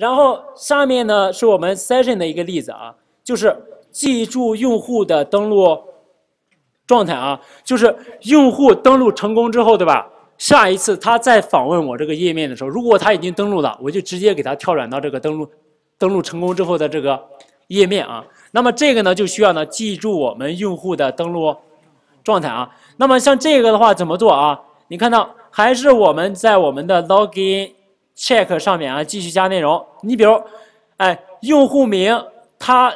然后下面呢是我们 session 的一个例子啊，就是记住用户的登录状态啊，就是用户登录成功之后，对吧？下一次他再访问我这个页面的时候，如果他已经登录了，我就直接给他跳转到这个登录登录成功之后的这个页面啊。那么这个呢就需要呢记住我们用户的登录状态啊。那么像这个的话怎么做啊？你看到还是我们在我们的 login。check 上面啊，继续加内容。你比如，哎，用户名，它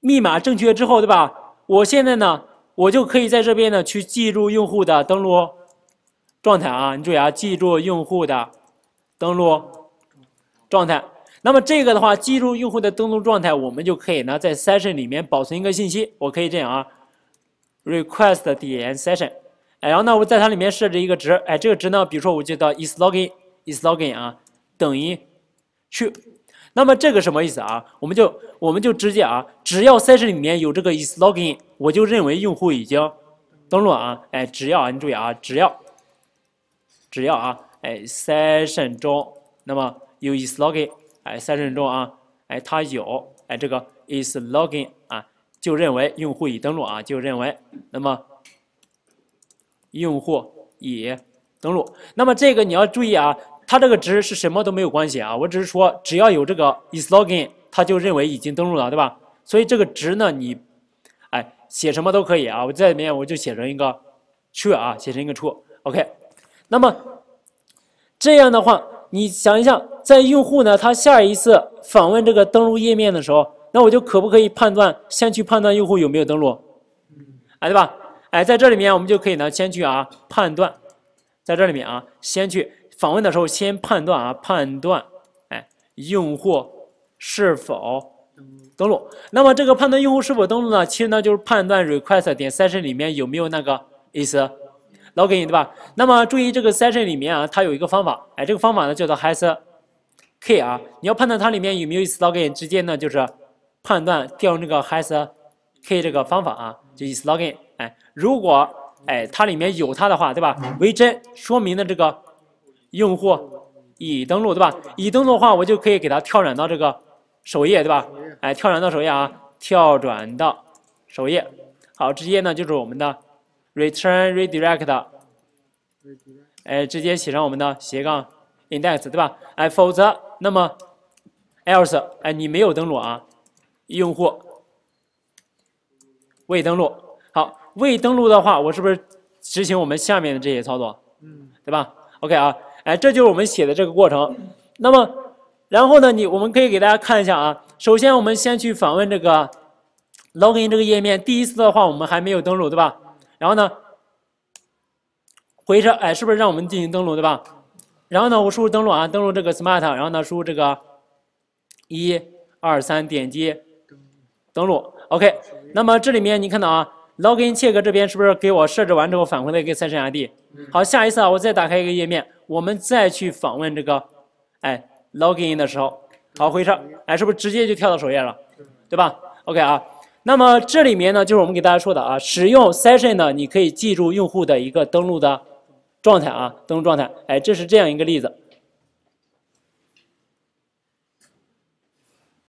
密码正确之后，对吧？我现在呢，我就可以在这边呢去记住用户的登录状态啊。你注意啊，记住用户的登录状态。那么这个的话，记住用户的登录状态，我们就可以呢在 session 里面保存一个信息。我可以这样啊，request 点 session，哎，然后呢，我在它里面设置一个值，哎，这个值呢，比如说我就到 is l o g i n g is login 啊，等于去，那么这个什么意思啊？我们就我们就直接啊，只要 session 里面有这个 is login，我就认为用户已经登录啊。哎，只要啊，你注意啊，只要只要啊，哎，session 中那么有 is login，哎，session 中啊，哎，它有哎这个 is login 啊，就认为用户已登录啊，就认为那么用户已登录。那么这个你要注意啊。它这个值是什么都没有关系啊！我只是说只要有这个 islogin，它就认为已经登录了，对吧？所以这个值呢，你哎写什么都可以啊！我在里面我就写成一个 true 啊，写成一个 true。OK，那么这样的话，你想一下，在用户呢他下一次访问这个登录页面的时候，那我就可不可以判断先去判断用户有没有登录？哎，对吧？哎，在这里面我们就可以呢先去啊判断，在这里面啊先去。访问的时候，先判断啊，判断，哎，用户是否登录。那么这个判断用户是否登录呢？其实呢就是判断 request 点 session 里面有没有那个 is login 对吧？那么注意这个 session 里面啊，它有一个方法，哎，这个方法呢叫做 has key 啊。你要判断它里面有没有 is login，直接呢就是判断调用这个 has key 这个方法啊，就 is login 哎，如果哎它里面有它的话，对吧？为真，说明的这个。用户已登录，对吧？已登录的话，我就可以给他跳转到这个首页，对吧？哎，跳转到首页啊，跳转到首页。好，直接呢就是我们的 return redirect，哎，直接写上我们的斜杠 index，对吧？哎，否则那么 else，哎，你没有登录啊，用户未登录。好，未登录的话，我是不是执行我们下面的这些操作？嗯，对吧？OK 啊。哎，这就是我们写的这个过程。那么，然后呢，你我们可以给大家看一下啊。首先，我们先去访问这个，login 这个页面。第一次的话，我们还没有登录，对吧？然后呢，回车，哎，是不是让我们进行登录，对吧？然后呢，我输入登录啊，登录这个 smart，然后呢，输入这个，一、二、三，点击登录，OK。那么这里面你看到啊。Login 切割这边是不是给我设置完之后返回了一个 session ID？好，下一次啊，我再打开一个页面，我们再去访问这个哎 login 的时候，好回车，哎，是不是直接就跳到首页了，对吧？OK 啊，那么这里面呢，就是我们给大家说的啊，使用 session 呢，你可以记住用户的一个登录的状态啊，登录状态，哎，这是这样一个例子。